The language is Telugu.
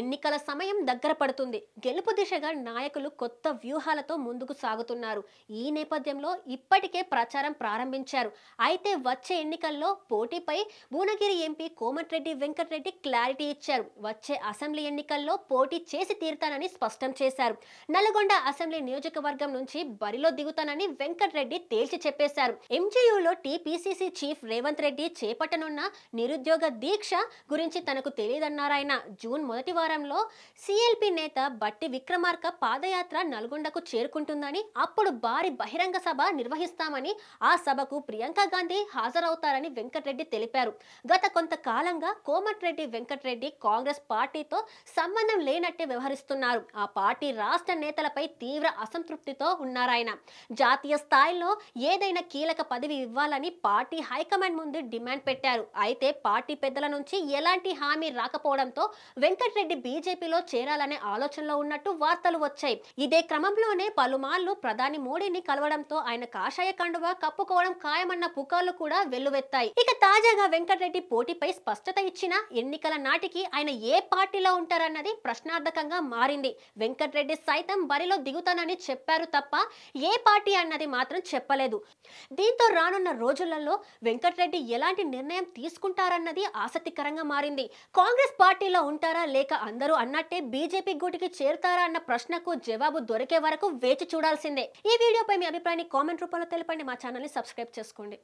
ఎన్నికల సమయం దగ్గర పడుతుంది గెలుపు దిశగా నాయకులు కొత్త వ్యూహాలతో ముందుకు సాగుతున్నారు ఈ నేపథ్యంలో ఇప్పటికే ప్రచారం ప్రారంభించారు అయితే వచ్చే ఎన్నికల్లో పోటీపై భువనగిరి ఎంపీ కోమటిరెడ్డి వెంకటరెడ్డి క్లారిటీ ఇచ్చారు వచ్చే అసెంబ్లీ ఎన్నికల్లో పోటీ చేసి తీరుతానని స్పష్టం చేశారు నల్గొండ అసెంబ్లీ నియోజకవర్గం నుంచి బరిలో దిగుతానని వెంకటరెడ్డి తేల్చి చెప్పేశారు ఎంజీయూలో టీపీసీసీ చీఫ్ రేవంత్ రెడ్డి చేపట్టనున్న నిరుద్యోగ దీక్ష గురించి తనకు తెలియదన్నారాయన జూన్ మొదటి వారంలో సిఎల్పి నేత బట్టి విక్రమార్క పాదయాత్ర నల్గొండకు చేరుకుంటుందని అప్పుడు భారీ బహిరంగ సభ నిర్వహిస్తామని ఆ సభకు ప్రియాంక గాంధీ హాజరవుతారని వెంకటరెడ్డి తెలిపారు గత కొంతకాలంగా కోమటిరెడ్డి వెంకటరెడ్డి కాంగ్రెస్ పార్టీతో సంబంధం లేనట్టే వ్యవహరిస్తున్నారు ఆ పార్టీ రాష్ట్ర నేతలపై తీవ్ర అసంతృప్తితో ఉన్నారాయన జాతీయ స్థాయిలో ఏదైనా కీలక పదవి ఇవ్వాలని పార్టీ హైకమాండ్ ముందు డిమాండ్ పెట్టారు అయితే పార్టీ పెద్దల నుంచి ఎలాంటి హామీ రాకపోవడంతో వెంకటరెడ్డి రెడ్డి బీజేపీలో చేరాలనే ఆలోచనలో ఉన్నట్టు వార్తలు వచ్చాయి ఇదే క్రమంలోనే పలుమార్లు ప్రధాని మోడీని కలవడంతో ఆయన కాషాయ కండువ కప్పుకోవడం ఖాయమన్న పుకార్లు కూడా వెల్లువెత్తాయి ఇక తాజాగా వెంకటరెడ్డి పోటీపై స్పష్టత ఇచ్చిన ఎన్నికల నాటికి ఆయన ఏ పార్టీలో ఉంటారన్నది ప్రశ్నార్థకంగా మారింది వెంకటరెడ్డి సైతం బరిలో దిగుతానని చెప్పారు తప్ప ఏ పార్టీ అన్నది మాత్రం చెప్పలేదు దీంతో రానున్న రోజులలో వెంకటరెడ్డి ఎలాంటి నిర్ణయం తీసుకుంటారన్నది ఆసక్తికరంగా మారింది కాంగ్రెస్ పార్టీలో ఉంటారా లేక అందరూ అన్నట్టే బీజేపీ గూటికి చేరుతారా అన్న ప్రశ్నకు జవాబు దొరికే వరకు వేచి చూడాల్సిందే ఈ వీడియోపై మీ అభిప్రాయాన్ని కామెంట్ రూపంలో తెలపండి మా ఛానల్ని సబ్స్క్రైబ్ చేసుకోండి